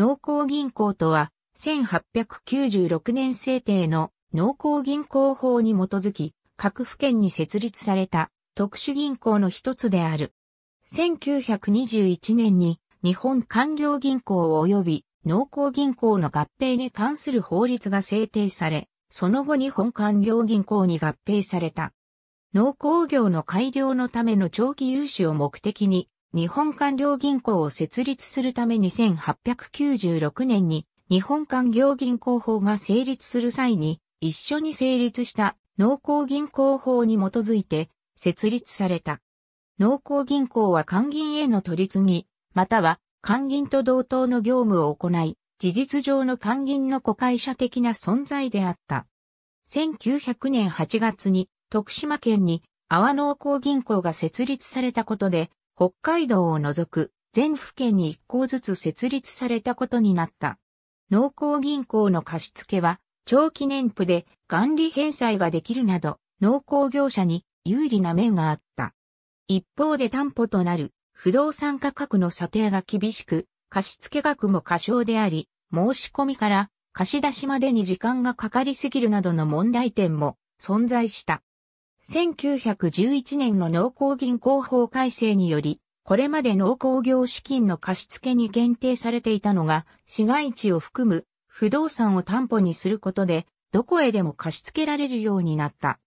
農工銀行とは、1896年制定の農工銀行法に基づき、各府県に設立された特殊銀行の一つである。1921年に日本官業銀行及び農工銀行の合併に関する法律が制定され、その後日本官業銀行に合併された。農工業の改良のための長期融資を目的に日本官僚銀行を設立するため1896年に日本官僚銀行法が成立する際に一緒に成立した農工銀行法に基づいて設立された。農工銀行は官銀への取り次ぎ、または官銀と同等の業務を行い、事実上の官銀の子会社的な存在であった。1900年8月に徳島県に阿波農工銀行が設立されたことで北海道を除く全府県に1校ずつ設立されたことになった。農工銀行の貸付は、長期年譜で管理返済ができるなど、農工業者に有利な面があった。一方で担保となる不動産価格の査定が厳しく、貸付額も過小であり、申し込みから貸し出しまでに時間がかかりすぎるなどの問題点も存在した。1911年の農工銀行法改正により、これまで農工業資金の貸付に限定されていたのが、市街地を含む不動産を担保にすることで、どこへでも貸し付けられるようになった。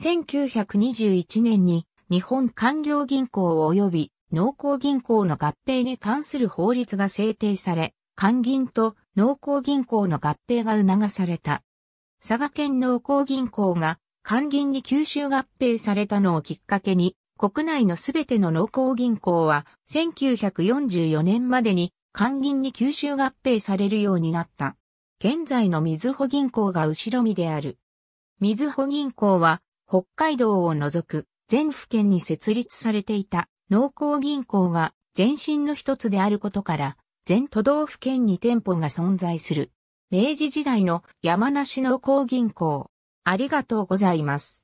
1921年に日本官業銀行及び農工銀行の合併に関する法律が制定され、官銀と農工銀行の合併が促された。佐賀県農工銀行が官銀に吸収合併されたのをきっかけに、国内のすべての農工銀行は1944年までに官銀に吸収合併されるようになった。現在のみずほ銀行が後ろ身である。みずほ銀行は北海道を除く全府県に設立されていた農工銀行が前身の一つであることから全都道府県に店舗が存在する。明治時代の山梨農工銀行、ありがとうございます。